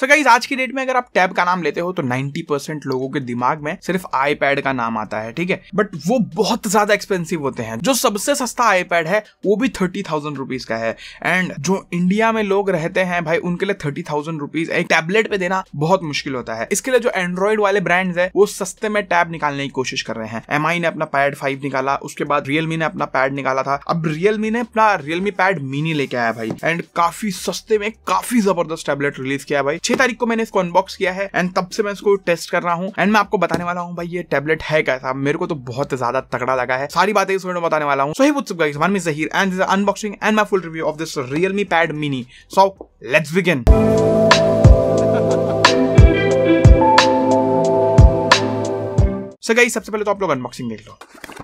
सो so guys आज की date में अगर आप टैब का नाम लेते हो तो 90% लोगों के दिमाग में सिर्फ आईपैड का नाम आता है ठीक है बट वो बहुत ज्यादा एक्सपेंसिव होते हैं जो सबसे सस्ता आईपैड है वो भी थर्टी थाउजेंड रुपीज का है एंड जो इंडिया में लोग रहते हैं भाई उनके लिए थर्टी थाउजेंड रुपीज एक टैबलेट पे देना बहुत मुश्किल होता है इसके लिए जो एंड्रॉइड वाले ब्रांड्स है वो सस्ते में टैब निकालने की कोशिश कर रहे हैं एम ने अपना पैड फाइव निकाला उसके बाद रियलमी ने अपना पैड निकाला था अब रियलमी ने अपना रियलमी पैड मिनी लेके आया भाई एंड काफी सस्ते में काफी जबरदस्त टैबलेट रिलीज किया भाई छह तारीख को मैंने इसको अनबॉक्स किया है एंड तब से मैं इसको टेस्ट कर रहा हूँ एंड मैं आपको बताने वाला हूँ भाई ये टेबलेट है कैसा मेरे को तो बहुत ज्यादा तगड़ा लगा है सारी बातें इस वीडियो में बताने वाला हूँ सही what's guys one me Zaheer and this unboxing and my full review of this Realme pad mini so let's begin so guys सबसे पहले तो आप लोग अनबॉक्सिंग देख लो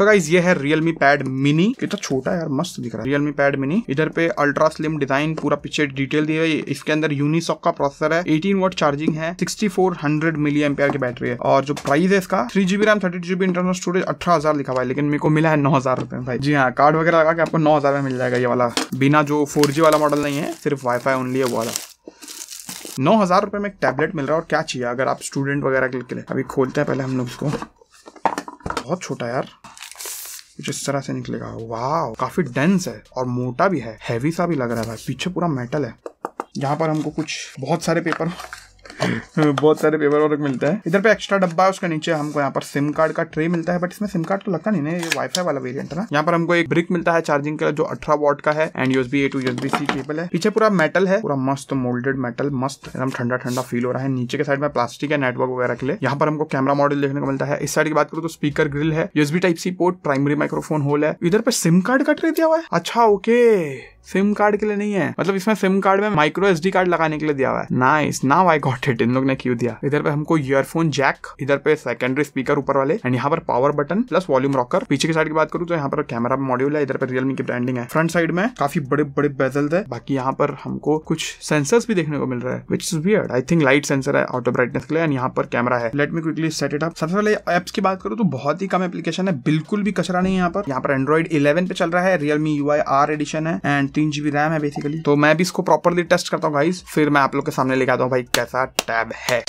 सो गाइज ये है रियलमी पैड मिनी कितना छोटा यार मस्त दिख रहा है रियलमी पैड मिनी इधर पे अल्ट्रा स्लिम डिजाइन पूरा पीछे डिटेल दी है इसके अंदर यूनिसॉक का प्रोसेसर है एटीन वोट चार्जिंग है sixty four hundred milli ampere की बैटरी है और जो प्राइस है इसका three GB RAM thirty GB internal storage अठारह हजार लिखा हुआ है लेकिन मेरे को मिला है नौ हजार रुपए भाई जी हाँ कार्ड वगैरह लगा के आपको नौ हजार में मिल जाएगा ये वाला बिना जो फोर वाला मॉडल नहीं है सिर्फ वाईफाई ओनली है वो वाला नौ हजार रुपए में एक टैबलेट मिल रहा है और क्या चाहिए अगर आप स्टूडेंट वगैरह के लिए अभी खोलते हैं पहले हम लोग इसको बहुत छोटा यार कुछ इस तरह से निकलेगा वाह काफी डेंस है और मोटा भी है हैवी सा भी लग रहा है भाई पीछे पूरा मेटल है यहाँ पर हमको कुछ बहुत सारे पेपर बहुत सारे पेपर वर्क मिलता है इधर पे एक्स्ट्रा डब्बा है उसके नीचे हमको यहाँ पर सिम कार्ड का ट्रे मिलता है बट इसमें सिम कार्ड तो लगता नहीं है ये वाईफाई वाला वेरियंट है ना यहाँ पर हमको एक ब्रिक मिलता है चार्जिंग के लिए जो अठारह वॉट का है and USB A to USB C cable है पीछे पूरा मेटल है पूरा मस्त मोल्डेड मेटल मस्त एकदम ठंडा ठंडा फील हो रहा है नीचे के साइड में प्लास्टिक है नेटवर्क वगैरह के लिए यहाँ पर हमको कैमरा मॉडल देखने को मिलता है इस साइड की बात करूँ तो स्पीकर ग्रिल है USB type C port primary microphone hole है इधर पर सिम कार्ड का ट्रे दिया हुआ है अच्छा ओके सिम कार्ड के लिए नहीं है मतलब इसमें सिम कार्ड में माइक्रो एस कार्ड लगाने के लिए दिया हुआ है nice now I got it इन लोग ने क्यों दिया इधर पे हमको ईयरफोन जैक इधर पे सेकेंडरी स्पीकर ऊपर वाले एंड यहाँ पर power button plus volume rocker पीछे की साइड की बात करूँ तो यहाँ पर कैमरा मॉड्यूल है इधर पर रियलमी की ब्रांडिंग है फ्रंट साइड में काफी बड़े बड़े बेजल है बाकी यहाँ पर हमको कुछ सेंसर्स भी देखने को मिल रहा है which is weird I think light sensor है ऑटो ब्राइटनेस के लिए एंड यहाँ पर कैमरा है let me quickly set it up सबसे पहले एप्स की बात करूँ तो बहुत ही कम एप्लीकेशन है बिल्कुल भी कचरा नहीं है यहाँ पर यहाँ पर एंड्रॉइड इलेवन पे चल रहा है Realme U I R edition है एंड एंड तीन जीबी रैम है बेसिकली तो मैं भी इसको प्रॉपरली टेस्ट करता हूँ गाइज फिर मैं आप लोग के सामने लेके आता हूँ भाई कैसा टैब है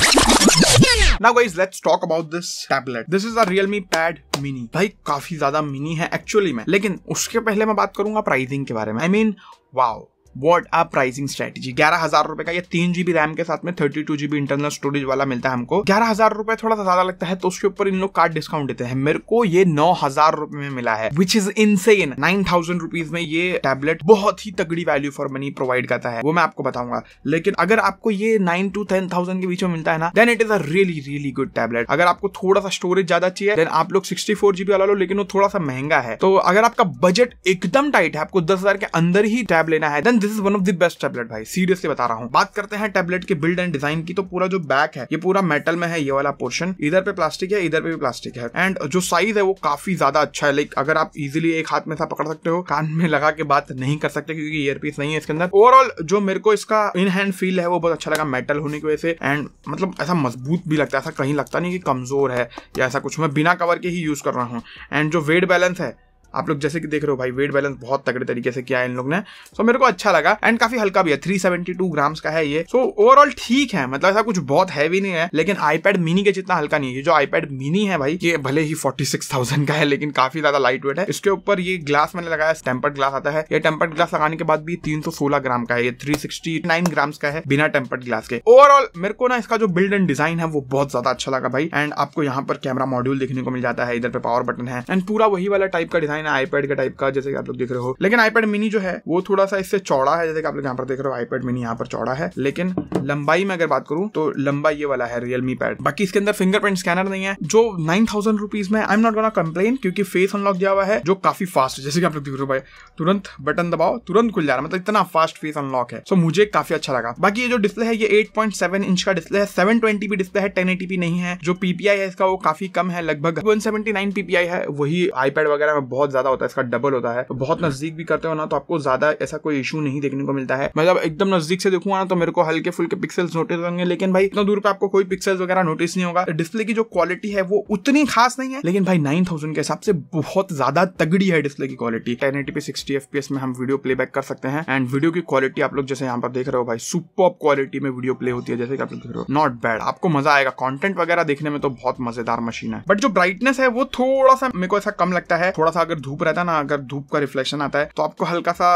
Now guys, let's talk about this tablet. This is a Realme Pad Mini. भाई काफी ज्यादा मिनी है एक्चुअली में लेकिन उसके पहले मैं बात करूंगा प्राइसिंग के बारे में I mean wow what are pricing strategy ग्यारह हजार रुपए का ये तीन जीबी रैम के साथ में thirty two GB internal storage वाला मिलता है हमको ग्यारह हजार रुपए थोड़ा सा ज्यादा लगता है तो उसके ऊपर इन लोग कार्ड डिस्काउंट देते हैं मेरे को ये नौ हजार रुपए में मिला है which is in in nine thousand rupees में ये टैबलेट बहुत ही तगड़ी वैल्यू फॉर मनी प्रोवाइड करता है वो मैं आपको बताऊंगा लेकिन अगर आपको ये नाइन टू टेन थाउजेंड के बीच में मिलता है ना then it is a really really good tablet अगर आपको थोड़ा सा स्टोरेज ज्यादा चाहिए देन आप लोग सिक्सटी फोर जीबी वाला लो लेकिन वो थोड़ा सा महंगा है तो अगर आपका बजट एकदम टाइट है आपको दस हजार के अंदर ही टैब लेना है then this is one of the best tablet भाई सीरियसली बता रहा हूँ बात करते हैं टैबलेट के बिल्ड एंड डिजाइन की तो पूरा जो बैक है ये पूरा मेटल में है ये वाला पोर्शन इधर पे प्लास्टिक है इधर पे भी प्लास्टिक है एंड जो साइज है वो काफी ज्यादा अच्छा है लाइक अगर आप इजिली एक हाथ में सा पकड़ सकते हो कान में लगा के बात नहीं कर सकते क्योंकि ईयरपीस नहीं है इसके अंदर ओवरऑल जो मेरे को इसका इन हैंड फील है वो बहुत अच्छा लगा मेटल होने की वजह से एंड मतलब ऐसा मजबूत भी लगता है ऐसा कहीं लगता नहीं कि कमजोर है या ऐसा कुछ मैं बिना कवर के ही यूज कर रहा हूँ एंड जो वेट बैलेंस है आप लोग जैसे कि देख रहे हो भाई वेट बैलेंस बहुत तगड़े तरीके से किया है इन लोग ने सो मेरे को अच्छा लगा एंड काफी हल्का भी है थ्री सेवेंटी टू ग्राम्स का है ये सो ओवरऑल ठीक है मतलब ऐसा कुछ बहुत हैवी नहीं है लेकिन आईपैड मिनी के जितना हल्का नहीं है जो आईपैड मिनी है भाई ये भले ही फोर्टी सिक्स थाउजेंड का है लेकिन काफी ज्यादा लाइट वेट है इसके ऊपर ये ग्लास मैंने लगाया टेम्पर्ड ग्लास आता है ये टेम्पर्ड ग्लास लगाने के बाद भी तीन सौ सोलह ग्राम का है ये थ्री सिक्सटी नाइन ग्राम्स का है बिना टेम्पर्ड ग्लास के ओवरऑल मेरे को ना इसका जो बिल्ड एंड डिजाइन है वो बहुत ज्यादा अच्छा लगा भाई एंड आपको यहाँ पर कैमरा मॉड्यूल देखने को मिल जाता है इधर पे पावर बटन है एंड पूरा वही वाला टाइप का डिजाइन डिजाइन है आईपैड के टाइप का जैसे कि आप लोग देख रहे हो लेकिन आईपैड मिनी जो है वो थोड़ा सा इससे चौड़ा है जैसे कि आप लोग यहाँ पर देख रहे हो आईपैड मिनी यहाँ पर चौड़ा है लेकिन लंबाई में अगर बात करूँ तो लंबाई ये वाला है रियलमी पैड बाकी इसके अंदर फिंगरप्रिंट स्कैनर नहीं है जो नाइन थाउजेंड रुपीज में I am not gonna complain क्योंकि फेस अनलॉक दिया हुआ है जो काफी फास्ट है जैसे कि आप लोग देख रहे हो भाई तुरंत बटन दबाओ तुरंत खुल जा रहा है मतलब इतना फास्ट फेस अनलॉक है सो मुझे काफी अच्छा लगा बाकी ये जो डिस्प्ले है ये 8.7 इंच का डिस्प्ले है सेवन 720p डिस्प्ले है टेन 1080p नहीं है जो पीपीआई है इसका वो काफी कम है लगभग वन सेवेंटी नाइन पीपीआई है वही आईपैड वगैरह में बहुत बहुत ज्यादा होता है इसका डबल होता है तो बहुत नजदीक भी करते हो ना तो आपको ज्यादा ऐसा कोई इशू नहीं देखने को मिलता है मैं जब एकदम नजदीक से देखूंगा ना तो मेरे को हल्के फुल्के पिक्सल नोटिस होंगे लेकिन भाई इतना दूर पर आपको कोई पिक्सल वगैरह नोटिस नहीं होगा डिस्प्ले की जो क्वालिटी है वो उतनी खास नहीं है लेकिन भाई नाइन थाउजेंड के हिसाब से बहुत ज्यादा तगड़ी है डिस्प्ले की quality ten eighty P sixty F में हम वीडियो प्लेबैक कर सकते हैं एंड वीडियो की क्वालिटी आप लोग जैसे यहाँ पर देख रहे हो भाई सुपर क्वालिटी में वीडियो प्ले होती है जैसे कि आप लोग देख रहे हो नॉट बैड आपको मजा आएगा कॉन्टेंट वगैरह देखने में तो बहुत मजेदार मशीन है बट जो ब्राइटनेस है वो थोड़ा सा मेरे को ऐसा कम लगता है थोड़ा सा अगर धूप रहता है ना अगर धूप का रिफ्लेक्शन आता है तो आपको हल्का सा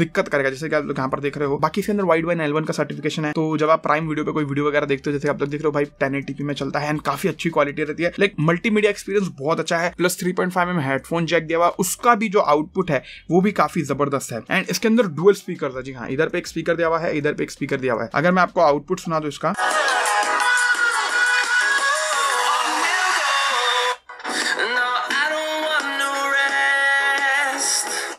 दिक्कत करेगा जैसे कि आप यहाँ पर देख रहे हो बाकी इसके अंदर वाइड वाइन एलवन का सर्टिफिकेशन है तो जब आप प्राइम वीडियो पे कोई वीडियो वगैरह देखते हो जैसे आप लोग देख रहे हो भाई टेन एटीपी में चलता है एंड काफी अच्छी क्वालिटी रहती है लाइक मल्टीमीडिया एक्सपीरियंस बहुत अच्छा है plus three point five M headphone jack दिया हुआ उसका भी जो आउटपुट है वो भी काफी जबरदस्त है एंड इसके अंदर डुअल स्पीकर है जी हाँ इधर पे एक स्पीकर दिया हुआ है इधर पे एक स्पीकर दिया हुआ है अगर मैं आपको आउटपुट सुना दो इसका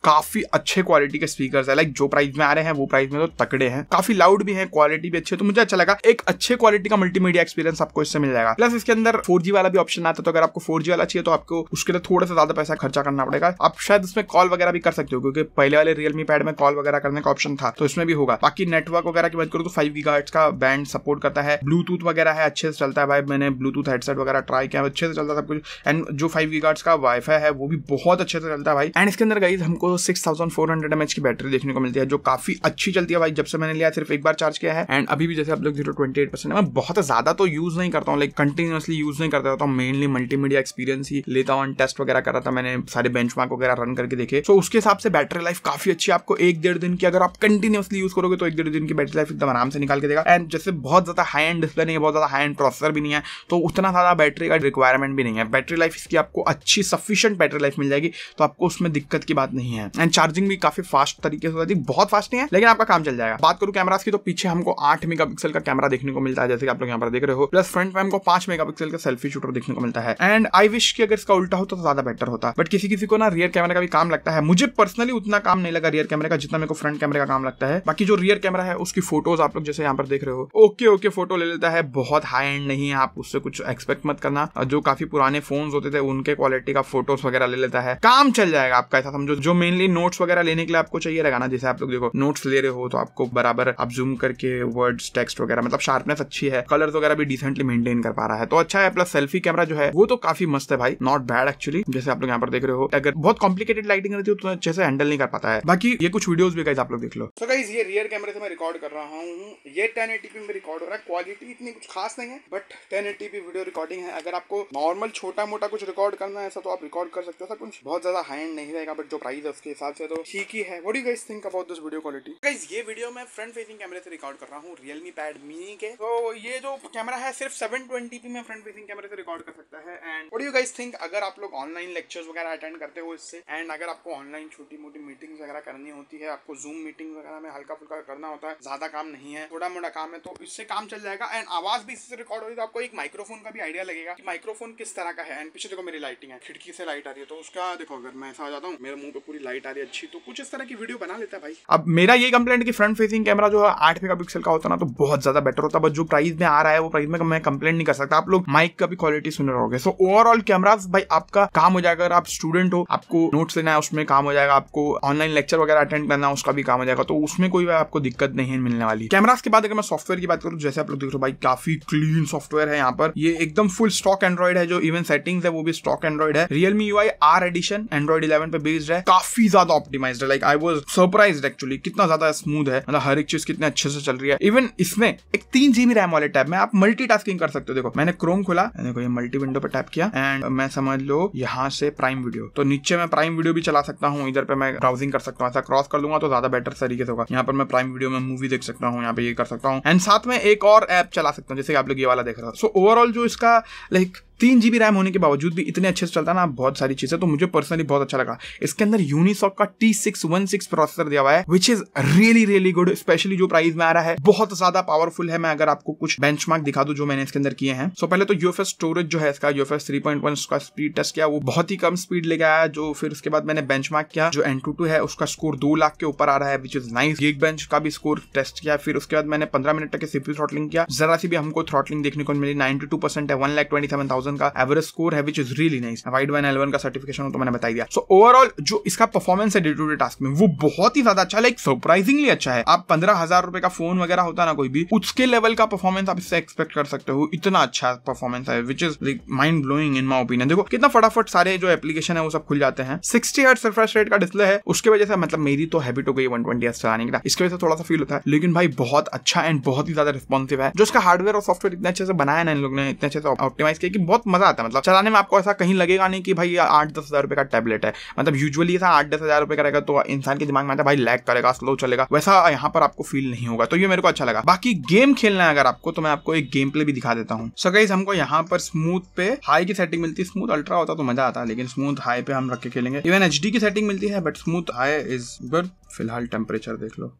काफी अच्छे क्वालिटी के स्पीकर है लाइक जो प्राइस में आ रहे हैं वो प्राइस में तो तकड़े हैं काफी लाउड भी है क्वालिटी भी अच्छी है तो मुझे अच्छा लगा एक अच्छे क्वालिटी का मल्टीमीडिया एक्सपीरियंस आपको इससे मिल जाएगा प्लस इसके अंदर फोर वाला भी ऑप्शन आता है तो अगर आपको फोर वाला चाहिए तो आपको उसके लिए थोड़ा सा ज्यादा पैसा खर्चा करना पड़ेगा आप शायद उसमें कॉल वगैरह भी कर सकते हो क्योंकि पहले वाले रियलमी पैड में कॉल वगैरह करने का ऑप्शन था तो इसमें भी होगा बाकी नेटवर्क वगैरह की बात करूँ तो फाइव गीगा का बैंड सपोर्ट करता है ब्लूटूथ वगैरह है अच्छे से चलता है भाई मैंने ब्लूटूथ हेडसेट वगैरह ट्राई किया अच्छे से चलता है सब कुछ एंड जो फाइव गीगार्ड्स का वाईफाई है वो भी बहुत अच्छे से चलता है भाई एंड इसके अंदर गई हमको सिक्स थाउजेंड फोर हंड्रेड की बैटरी देखने को मिलती है जो काफी अच्छी चलती है भाई जब से मैंने लिया सिर्फ एक बार चार्ज किया है एंड अभी भी जैसे आप लोग जीरो ट्वेंटी एट परसेंट मैं बहुत ज्यादा तो यूज नहीं करता हूँ लाइक कंटिन्यूसली यूज नहीं करता था हूँ मेनली मल्टीमीडिया एक्सपीरियंस ही लेता हूँ टेस्ट वगैरह करा था मैंने सारे बेंच वगैरह रन करके देखे तो so, उसके हिसाब से बैटरी लाइफ काफी अच्छी है आपको एक डेढ़ दिन की अगर आप कंटिन्यूसली यूज करोगे तो एक डेढ़ दिन की बैटरी लाइफ एकदम आराम से निकाल के देगा एंड जैसे बहुत ज्यादा हाई एंड डिस्प्ले नहीं है बहुत ज्यादा हाई एंड प्रोसेसर भी नहीं है तो उतना ज्यादा बैटरी का रिक्वायरमेंट भी नहीं है बैटरी लाइफ इसकी आपको अच्छी सफिशियंट बैटरी लाइफ मिल जाएगी तो आपको उसमें दिक्कत की बात नहीं है हैं एंड चार्जिंग भी काफी फास्ट तरीके से होती है बहुत फास्ट नहीं है लेकिन आपका काम चल जाएगा बात करूँ कैमरा की तो पीछे हमको आठ मेगा पिक्सल का कैमरा देखने को मिलता है जैसे कि आप लोग यहाँ पर देख रहे हो प्लस फ्रंट में हमको पांच मेगा का सेल्फी शूटर देखने को मिलता है एंड आई विश की अगर इसका उल्टा हो तो ज्यादा बेटर होता बट किसी किसी को ना रियर कैमरा का भी काम लगता है मुझे पर्सनली उतना काम नहीं लगा रियर कैमरे का जितना मेरे को फ्रंट कैमरे का काम लगता है बाकी जो रियर कैमरा है उसकी फोटोज आप लोग जैसे यहाँ पर देख रहे हो ओके ओके फोटो ले लेता है बहुत हाई एंड नहीं है आप उससे कुछ एक्सपेक्ट मत करना जो काफी पुराने फोन होते थे उनके क्वालिटी का फोटोज वगैरह ले लेता है काम चल जाएगा आपका ऐसा समझो जो मेन मेनली नोट्स वगैरह लेने के लिए आपको चाहिए रहेगा ना जैसे आप लोग देखो नोट्स ले रहे हो तो आपको बराबर आप जूम करके वर्ड्स टेक्स्ट वगैरह मतलब शार्पनेस अच्छी है कलर वगैरह भी डिसेंटली मेंटेन कर पा रहा है तो अच्छा है प्लस सेल्फी कैमरा जो है वो तो काफी मस्त है भाई नॉट बैड एक्चुअली जैसे आप लोग यहाँ पर देख रहे हो अगर बहुत कॉम्प्लिकेटेड लाइटिंग रहती है तो अच्छे से हैंडल नहीं कर पाता है बाकी ये कुछ वीडियोस भी गाइज आप लोग देख लो सो गाइज ये रियर कैमरे से मैं रिकॉर्ड कर रहा हूँ ये टेन एटी पी में रिकॉर्ड हो रहा है क्वालिटी इतनी कुछ खास नहीं है but ten eighty P video recording है अगर आपको नॉर्मल छोटा मोटा कुछ रिकॉर्ड करना है ऐसा तो आप रिकॉर्ड कर सकते हो सर कुछ बहुत ज्यादा हाई एंड नहीं रहेगा बट जो प्राइस है उसके हिसाब से तो ठीक ही है what you guys think about this video quality guys ये वीडियो मैं फ्रंट फेसिंग कैमरे से रिकॉर्ड कर रहा हूँ रियलमी पैड मीनी के तो ये जो कैमरा है सिर्फ सेवन ट्वेंटी पी में फ्रंट फेसिंग कैमरे से रिकॉर्ड कर सकता है and what you guys think अगर आप लोग ऑनलाइन लेक्चर्स वगैरह अटेंड करते हो इससे एंड अगर आपको ऑनलाइन छोटी मोटी मीटिंग्स वगैरह करनी होती है आपको जूम मीटिंग वगैरह में हल्का फुल्का करना होता है ज्यादा काम नहीं है थोड़ा मोटा काम है तो इससे काम चल जाएगा एंड आवाज भी इससे रिकॉर्ड होगी तो आपको एक माइक्रोफोन का भी आइडिया लगेगा कि माइक्रोफोन किस तरह का है एंड पीछे देखो मेरी लाइटिंग है खिड़की से लाइट आ रही है तो उसका देखो अगर मैं ऐसा आ जाता हूँ मेरे मुंह पे पूरी लाइट लाइट आ रही अच्छी तो कुछ इस तरह की वीडियो बना लेता भाई अब मेरा ये कंप्लेंट की फ्रंट फेसिंग कैमरा जो है आठ मेगा का होता ना तो बहुत ज्यादा बेटर होता बट जो प्राइस में आ रहा है वो प्राइस में मैं कंप्लेंट नहीं कर सकता आप लोग माइक का भी क्वालिटी सुन रहे सो ओवरऑल कैमरा भाई आपका काम हो जाएगा अगर आप स्टूडेंट हो आपको नोट्स लेना है उसमें काम हो जाएगा आपको ऑनलाइन लेक्चर वगैरह अटेंड करना है उसका भी काम हो जाएगा तो उसमें कोई आपको दिक्कत नहीं है मिलने वाली कैमरास के बाद अगर मैं सॉफ्टवेयर की बात करूँ तो जैसे आप लोग देख रहे हो भाई काफी क्लीन सॉफ्टवेयर है यहाँ पर ये एकदम फुल स्टॉक एंड्रॉइड है जो इवन सेटिंग्स है वो भी स्टॉक एंड्रॉइड है Realme U R edition android eleven पे बेस्ड है काफी काफी ज्यादा ऑप्टिमाइज है like I was surprise actually कितना ज्यादा स्मूथ है मतलब हर एक चीज कितने अच्छे से चल रही है इवन इसमें एक तीन जीबी रैम वाले टैब में आप मल्टी कर सकते हो देखो मैंने क्रोम खोला देखो ये मल्टी विंडो पर टैप किया एंड मैं समझ लो यहाँ से प्राइम वीडियो तो नीचे मैं प्राइम वीडियो भी चला सकता हूँ इधर पे मैं ब्राउजिंग कर सकता हूँ ऐसा क्रॉस कर लूंगा तो ज्यादा बेटर तरीके से होगा यहाँ पर मैं प्राइम वीडियो में मूवी देख सकता हूँ यहाँ पे ये कर सकता हूँ एंड साथ में एक और ऐप चला सकता हूँ जैसे आप लोग ये वाला देख रहे हो सो ओवरऑल जो इसका लाइक तीन जी रैम होने के बावजूद भी इतने अच्छे से चलता ना बहुत सारी चीज़ें तो मुझे पर्सनली बहुत अच्छा लगा इसके अंदर यूनिसॉक का T six one six processor दिया हुआ है which is really really good specially जो प्राइस में आ रहा है बहुत ज्यादा पावरफुल है मैं अगर आपको कुछ बेंच दिखा दू जो मैंने इसके अंदर किए हैं सो so, पहले तो यूएफएस स्टोरेज जो है इसका यूएफएस थ्री पॉइंट वन उसका स्पीड टेस्ट किया वो बहुत ही कम स्पीड लेके आया जो फिर उसके बाद मैंने बेंच किया जो एन टू टू है उसका स्कोर दो लाख के ऊपर आ रहा है which is nice Geekbench का भी स्कोर टेस्ट किया फिर उसके बाद मैंने पंद्रह मिनट तक सीपी थ्रॉटलिंग किया जरा सी भी हमको थ्रॉटलिंग देखने को मिली नाइनटी टू परसेंट है one lakh twenty seven thousand का एवरेज स्कोर है which is really nice Widevine L one का सर्टिफिकेशन तो मैंने बताई दिया सो so, ओवरऑल जो इसका परफॉर्मेंस है डे टू डे टास्क में वो बहुत ही ज्यादा अच्छा लाइक सरप्राइजिंगली अच्छा है आप पंद्रह हजार रुपए का फोन वगैरह होता ना कोई भी उसके लेवल का परफॉर्मेंस आप इससे एक्सपेक्ट कर सकते हो इतना अच्छा परफॉर्मेंस है which is like mind blowing in my opinion देखो कितना फटाफट सारे जो एप्लीकेशन है वो सब खुल जाते हैं सिक्सटी हर्ट रिफ्रेश रेट का डिस्प्ले है उसके वजह से मतलब मेरी तो हैबिट हो गई वन ट्वेंटी एस चलाने का इसके वजह से थोड़ा सा फील होता है लेकिन भाई बहुत अच्छा एंड बहुत ही ज्यादा रिस्पॉन्सिव है जो उसका हार्डवेयर और सॉफ्टवेयर इतने अच्छे से बनाया ना इन लोग ने इतने अच्छे से ऑप्टिमाइज किया कि बहुत मजा आता है मतलब चलाने में आपको ऐसा कहीं लगेगा नहीं कि भाई आठ दस हज़ार रुपए का टैबलेट है मतलब यूजुअली ऐसा आठ दस हज़ार रुपए का रहेगा तो इंसान के दिमाग में आता है भाई लैग करेगा स्लो चलेगा वैसा यहाँ पर आपको फील नहीं होगा तो ये मेरे को अच्छा लगा बाकी गेम खेलना है अगर आपको तो मैं आपको एक गेम प्ले भी दिखा देता हूँ सो हमको यहाँ पर स्मूथ पे हाई की सेटिंग मिलती है स्मूथ अल्ट्रा होता तो मजा आता है लेकिन स्मूथ हाई पे हम रख के खेलेंगे इवन एच की सेटिंग मिलती है but smooth high is good फिलहाल टेम्परेचर देख लो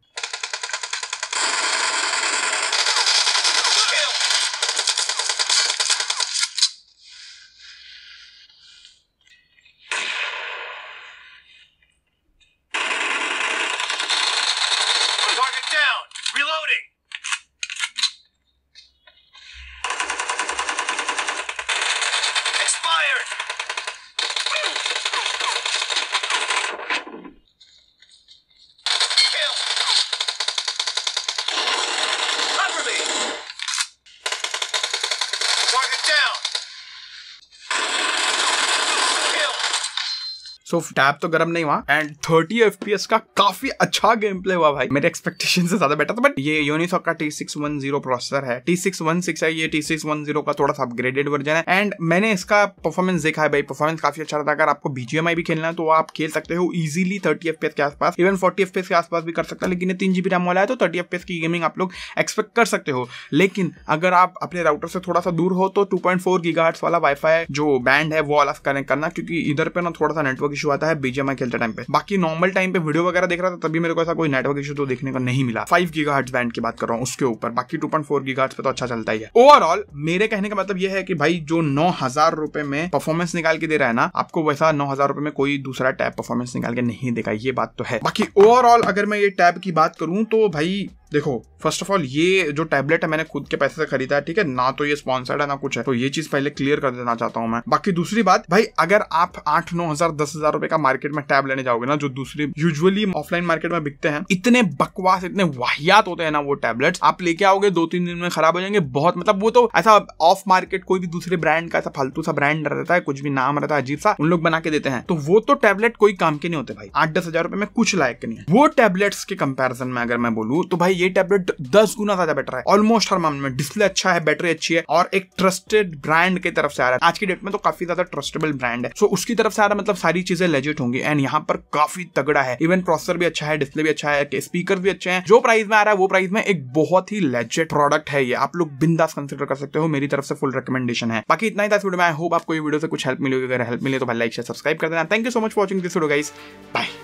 सो so, टैब तो गर्म नहीं हुआ एंड थर्टी एफ का काफी अच्छा गेम प्ले हुआ भाई मेरे एक्सपेक्टेशन से ज्यादा बेटर था बट ये यूनिसॉक का T six one zero processor है टी सिक्स वन सिक्स है ये टी सिक्स वन जीरो का थोड़ा सा अपग्रेडेड वर्जन है एंड मैंने इसका परफॉर्मेंस देखा है भाई परफॉर्मेंस काफी अच्छा रहता है अगर आपको बीजीएमआई भी खेलना है तो आप खेल सकते हो इजिली थर्टी एफ के आसपास इवन फोर्टी एफ के आसपास भी कर सकता है लेकिन तीन जीबी रैम वाला है तो थर्टी एफ की गेमिंग आप लोग एक्सपेक्ट कर सकते हो लेकिन अगर आप अपने राउटर से थोड़ा सा दूर हो तो टू पॉइंट फोर वाला वाईफाई जो बैंड है वो अलग कनेक्ट करना क्योंकि इधर पे ना थोड़ा सा नेटवर्क इशू आता है बीजेमआई खेलते टाइम पे बाकी नॉर्मल टाइम पे वीडियो वगैरह देख रहा था तभी मेरे को ऐसा कोई नेटवर्क इशू तो देखने को नहीं मिला फाइव गीगा बैंड की बात कर रहा हूँ उसके ऊपर बाकी टू पॉइंट फोर गीगा पे तो अच्छा चलता ही है ओवरऑल मेरे कहने का मतलब यह है कि भाई जो नौ हजार रुपए में परफॉर्मेंस निकाल के दे रहा है ना आपको वैसा नौ हजार रुपए में कोई दूसरा टैब परफॉर्मेंस निकाल के नहीं देगा ये बात तो है बाकी ओवरऑल अगर मैं ये टैब की बात करूं तो भाई देखो फर्स्ट ऑफ ऑल ये जो टैबलेट है मैंने खुद के पैसे से खरीदा है ठीक है ना तो ये स्पॉन्सर्ड है ना कुछ है तो ये चीज पहले क्लियर कर देना चाहता हूँ मैं बाकी दूसरी बात भाई अगर आप आठ नौ हजार दस हजार रुपए का मार्केट में टैब लेने जाओगे ना जो दूसरी यूजली ऑफलाइन मार्केट में बिकते हैं इतने बकवास इतने वाहियात होते हैं ना वो टैबलेट आप लेके आओगे दो तीन दिन में खराब हो जाएंगे बहुत मतलब वो तो ऐसा ऑफ मार्केट कोई भी दूसरे ब्रांड का ऐसा फालतू सा ब्रांड रहता है कुछ भी नाम रहता है अजीब सा उन लोग बना के देते हैं तो वो तो टैबलेट कोई काम के नहीं होते भाई आठ दस हजार रुपए में कुछ लायक नहीं है वो टैबलेट्स के कंपेरिजन में अगर मैं बोलूँ तो भाई ये टैबलेट दस गुना ज्यादा बेटर है ऑलमोस्ट हर मामले में डिस्प्ले अच्छा है बैटरी अच्छी है और एक ट्रस्टेड ब्रांड की तरफ से आ रहा है आज की डेट में तो काफी ज्यादा ट्रस्टेबल ब्रांड है सो उसकी तरफ से आ रहा मतलब सारी चीजें लेजिट होंगी एंड यहाँ पर काफी तगड़ा है इवन प्रोसेसर भी अच्छा है डिस्प्ले भी अच्छा है स्पीकर भी अच्छे हैं जो प्राइस में आ रहा है वो प्राइस में एक बहुत ही लेजेट प्रोडक्ट है ये आप लोग बिंदास कंसिडर कर सकते हो मेरी तरफ से फुल रिकमेंडेशन है बाकी इतना ही था वीडियो में आई होप आपको ये वीडियो से कुछ हेल्प मिलेगी अगर हेल्प मिले तो भाई लाइक शेयर सब्सक्राइब कर देना thank you so much watching this video guys bye